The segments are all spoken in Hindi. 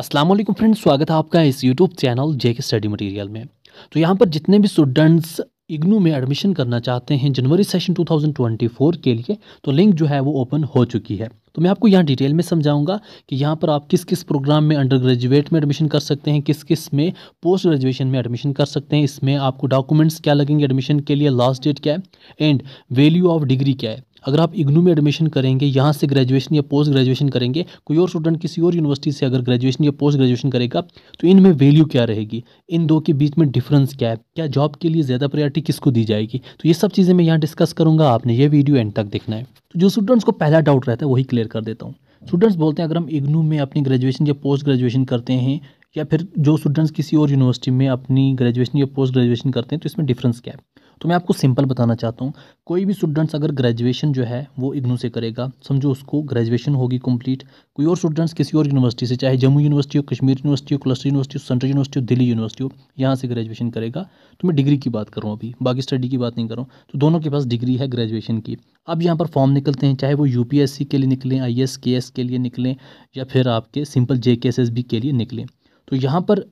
अस्सलाम वालेकुम फ्रेंड स्वागत है आपका इस यूट्यूब चैनल जे के स्टडी मटेरियल में तो यहाँ पर जितने भी स्टूडेंट्स इग्नू में एडमिशन करना चाहते हैं जनवरी सेशन 2024 के लिए तो लिंक जो है वो ओपन हो चुकी है तो मैं आपको यहाँ डिटेल में समझाऊंगा कि यहाँ पर आप किस किस प्रोग्राम में अंडर ग्रेजुएट में एडमिशन कर सकते हैं किस किस में पोस्ट ग्रेजुएशन में एडमिशन कर सकते हैं इसमें आपको डॉक्यूमेंट्स क्या लगेंगे एडमिशन के लिए लास्ट डेट क्या है एंड वैल्यू ऑफ डिग्री क्या है अगर आप इग्नू में एडमिशन करेंगे यहाँ से ग्रेजुएशन या पोस्ट ग्रेजुएशन करेंगे कोई और स्टूडेंट किसी और यूनिवर्सिटी से अगर ग्रेजुएशन या पोस्ट ग्रेजुएशन करेगा तो इनमें वैल्यू क्या रहेगी इन दो के बीच में डिफरेंस क्या है क्या जॉब के लिए ज़्यादा प्रायोरिटी किसको दी जाएगी तो ये सब चीज़ें मैं यहाँ डिस्कस करूँगा आपने ये वीडियो एंड तक देखना है तो जो स्टूडेंट्स को पहला डाउट रहता है वही क्लियर कर देता हूँ स्टूडेंट्स बोलते हैं अगर हम इग्नू में अपनी ग्रेजुएशन या पोस्ट ग्रेजुएशन करते हैं या फिर जो स्टूडेंट्स किसी और यूनिवर्सिटी में अपनी ग्रेजुएशन या पोस्ट ग्रेजुएशन करते हैं तो इसमें डिफरेंस क्या है तो मैं आपको सिंपल बताना चाहता हूँ कोई भी स्टूडेंट्स अगर ग्रेजुएशन जो है वो इग्नू से करेगा समझो उसको ग्रेजुएशन होगी कंप्लीट कोई और स्टूडेंट्स किसी और यूनिवर्सिटी से चाहे जम्मू यूनिवर्सिटी हो कश्मीर यूनिवर्सिटी हो क्लस्टर यूनिवर्सिटी हो सेंट्रल यूनिवर्सिटी हो दिल्ली यूनिवर्सिटी हो यहाँ से ग्रेजुएशन करेगा तो मैं डिग्री की बात कर रहा अभी बाकी स्टडी की बात नहीं कर रहा हूँ तो दोनों के पास डिग्री है ग्रेजुएशन की अब यहाँ पर फॉर्म निकलते हैं चाहे वो यू के लिए निकलें आई के एस के लिए निकलें या फिर आपके सिंपल जे के लिए निकलें तो यहाँ पर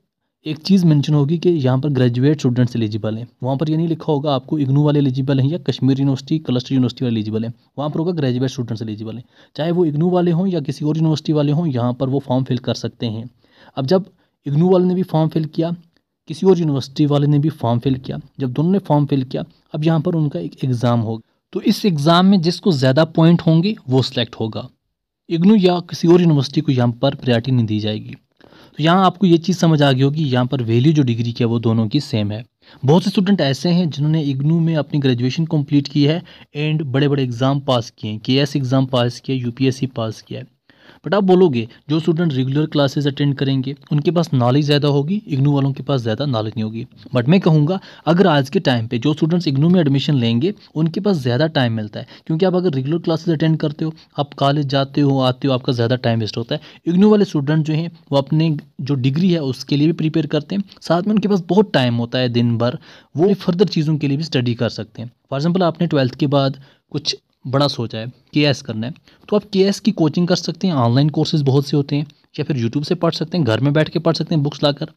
एक चीज़ मेंशन होगी कि यहाँ पर ग्रेजुएट स्टूडेंट्स एलिजिबल हैं वहाँ पर ये नहीं लिखा होगा आपको इग्नू वाले एलिजिबल हैं या कश्मीर यूनिवर्सिटी क्लस्टर यूनिवर्सिटी वाले एलिजिबल हैं वहाँ पर होगा ग्रेजुएट स्टूडेंट्स एलिजिबल हैं चाहे वो इग्नू वाले हों या किसी और यूनिवर्सिटी वाले हों यहाँ पर वो फॉर्म फिल कर सकते हैं अब जब इग्नू वाले ने भी फॉर्म फिल किया किसी और यूनिवर्सिटी वाले ने भी फॉर्म फिल किया जब दोनों ने फॉर्म फिल किया अब यहाँ पर उनका एक एग्ज़ाम होगा तो इस एग्ज़ाम में जिसको ज़्यादा पॉइंट होंगे वो सिलेक्ट होगा इग्नू या किसी और यूनिवर्सिटी को यहाँ पर प्रायोरिटी नहीं दी जाएगी तो यहाँ आपको ये चीज़ समझ आ गई होगी यहाँ पर वैल्यू जो डिग्री की है वो दोनों की सेम है बहुत से स्टूडेंट ऐसे हैं जिन्होंने इग्नू में अपनी ग्रेजुएशन कंप्लीट की है एंड बड़े बड़े एग्ज़ाम पास किए के एस एग्ज़ाम पास किए यूपीएससी पास किया है बट आप बोलोगे जो स्टूडेंट रेगुलर क्लासेस अटेंड करेंगे उनके पास नॉलेज ज़्यादा होगी इग्नू वालों के पास ज़्यादा नॉलेज नहीं होगी बट मैं कहूँगा अगर आज के टाइम पर जो स्टूडेंट्स इग्नू में एडमिशन लेंगे उनके पास ज़्यादा टाइम मिलता है क्योंकि आप अगर रेगुलर क्लासेज अटेंड करते हो आप कॉलेज जाते हो आते हो आपका ज़्यादा टाइम वेस्ट होता है इग्नू वाले स्टूडेंट जो हैं वो अपने जो डिग्री है उसके लिए भी प्रिपेयर करते हैं साथ में उनके पास बहुत टाइम होता है दिन भर वो फर्दर चीज़ों के लिए भी स्टडी कर सकते हैं फॉर एग्जाम्पल आपने ट्वेल्थ के बाद कुछ बड़ा सोचा है के एस करना है तो आप के एस की कोचिंग कर सकते हैं ऑनलाइन कोर्सेज बहुत से होते हैं या फिर यूट्यूब से पढ़ सकते हैं घर में बैठ के पढ़ सकते हैं बुक्स लाकर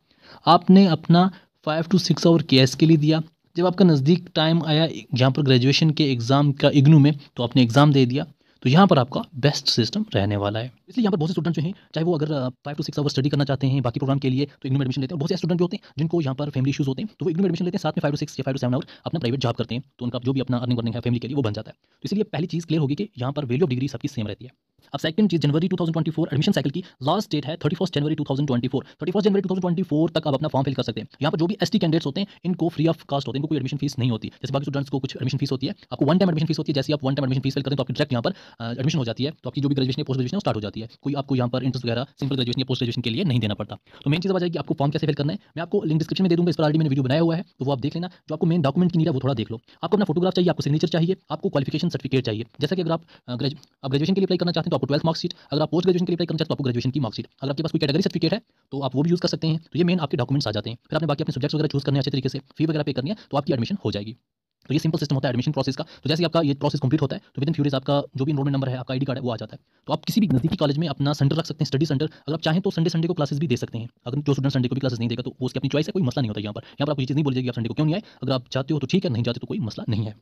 आपने अपना फाइव टू सिक्स आवर के एस के लिए दिया जब आपका नज़दीक टाइम आया यहाँ पर ग्रेजुएशन के एग्ज़ाम का इग्नू में तो आपने एग्ज़ाम दे दिया तो यहाँ पर आपका बेस्ट सिस्टम रहने वाला है इसलिए यहाँ पर बहुत से स्टूडेंट जो हैं चाहे वो अगर five two six hour study करना चाहते हैं बाकी प्रोग्राम के लिए तो इग्नो एडमिशन लेते हैं बहुत से स्टूडेंट जो होते हैं जिनको यहाँ पर फैमिली इशूज होते हैं तो वो एडमिशन लेते हैं साथ में फाइव टू सिक्स या फाइव टू सेवन आवर अपना प्राइवेट जॉब करते हैं तो उनका जो भी अपना अर्निंग वर्निंग है फैमिली के लिए वो बन जाता है तो इसलिए पहली चीज़ क्लियर होगी कि यहाँ पर वैल्यू ऑफ डिग्री सबकी सेम रहती है अब सेकंड चीज जनवरी 2024 एडमिशन साइकिल की लास्ट डेट है थर्टी फर्स्ट जनवरी 2024 फर्स्ट जनवरी 2024 तक आप अपना फॉर्म फिल कर सकते हैं यहाँ पर जो भी एसटी कैंडिडेट्स होते हैं इनको फ्री ऑफ कास्ट होते हैं इनको कोई एडमिशन फीस नहीं होती जैसे बाकी स्टूडेंट्स को कुछ एडमिशन फीस होती है आपको वन टाइम एडमिशन फीस होती है जैसे आप one time admission fees fill करते हैं तो आपकी डायरेक्ट यहाँ पर एडमिशन हो जाती है तो आपकी जो भी ग्रेजुएशन है पोस्ट ग्रेजुएशन स्टार्ट हो जाती है कोई आपको यहाँ पर इंटरेस्ट वगैरह सिंपल ग्रेजुएशन या पोस्ट ग्रेजुएशन के लिए नहीं देना पड़ता तो मेन चीज़ आ जाएगी आपको फॉर्म कैसे फिल करना है मैं आपको लिंक डिस्क्रिप्शन में दे दूँगा इस पर ऑलरेडी मैंने वीडियो बनाया हुआ है तो वो आप देख लेना जो आपको मेन डॉक्यूमेंट की नीड है वो थोड़ा देख लो आपको अपना फोटोग्राफ चाहिए आपको सिग्नेचर चाहिए आपको क्वालिफिकेशन सर्टिफिकेट चाहिए जैसा कि अगर आप ग्रेजुएशन के लिए अप्लाई करना चाहते हैं तो आपको ट्वेल्थ मार्क्सीट अगर आप पोस्ट ग्रेजुएशन के लिए अप्लाई करना चाहते हैं तो आपको ग्रेजुएशन की मार्क्सीट अगर आपके पास कोई कैटेगरी सर्टिफिकेट है तो आप वो भी यूज़ कर सकते हैं तो ये मेन आपके डॉक्यूमेंट्स आ जाते हैं फिर आपने बाकी अपने सब्जेक्ट्स वगैरह चूज करने अच्छे तरीके से फी वगैरह पे करनी है तो आपकी एडमिशन हो जाएगी तो ये सिंपल सिस्टम होता है एडमिशन प्रोसेस का तो जैसे आपका ये प्रोसेस कंप्लीट होता है तो विद इन फ्यू डेज आपका जो भी इनरोलमेंट नंबर है आपका आईडी कार्ड है वो आ जाता है तो आप किसी भी नजदीकी कॉलेज में अपना सेंटर रख सकते हैं स्टडी सेंटर अगर आप चाहें तो संडे संडे को क्लासेस भी दे सकते हैं अगर जो स्टूडेंट संडे को भी क्लासेस नहीं देगा तो उसकी अपनी चॉइस है कोई मसला नहीं होता यहाँ पर यहाँ पर आप ये चीज़ नहीं बोल जाएगी आप संडे को क्यों नहीं आए अगर आप चाहते हो तो ठीक है नहीं चाहते तो कोई मसला नहीं है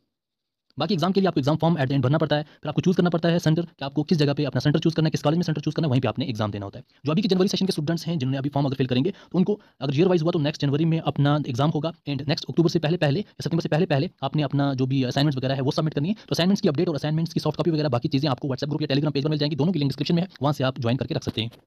बाकी एग्जाम के लिए आपको exam form at the end भरना पड़ता है फिर आपको चूज करना पड़ता है सेंटर कि आपको किस जगह पे अपना सेंटर चूज करना है किस कॉलेज में सेंटर चूज करना है वहीं पे आपने एग्जाम देना होता है जो अभी के जनवरी सेशन के स्टूडेंट्स हैं जिन्होंने अभी फॉर्म अगर फिल करेंगे तो उनको अगर ईयर वाइज हुआ तो नेक्स्ट जनवरी में अपना एग्जाम होगा एंड नेक्स्ट अक्टूबर से पहले पहले सितंबर से पहले पहले आपने अपना जो भी असाइनमेंट्स वगैरह है वो सबमिट करनी है तो असाइनमेंट्स की अपडेट और असाइनमेंट्स की सॉफ्ट कॉपी वगैरह बाकी चीज़ें आपको व्हाट्सएप ग्रुप या टेलीग्राम पेज पर मिल जाएंगी दोनों की लिंक डिस्क्रिप्शन में वहाँ से आप ज्वाइन करके रख सकते हैं